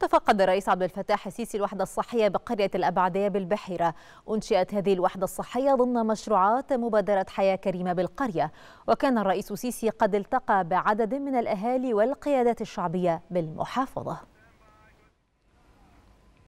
تفقد الرئيس عبد الفتاح السيسي الوحدة الصحية بقرية الأبعدية بالبحيرة أنشئت هذه الوحدة الصحية ضمن مشروعات مبادرة حياة كريمة بالقرية وكان الرئيس السيسي قد التقى بعدد من الأهالي والقيادات الشعبية بالمحافظة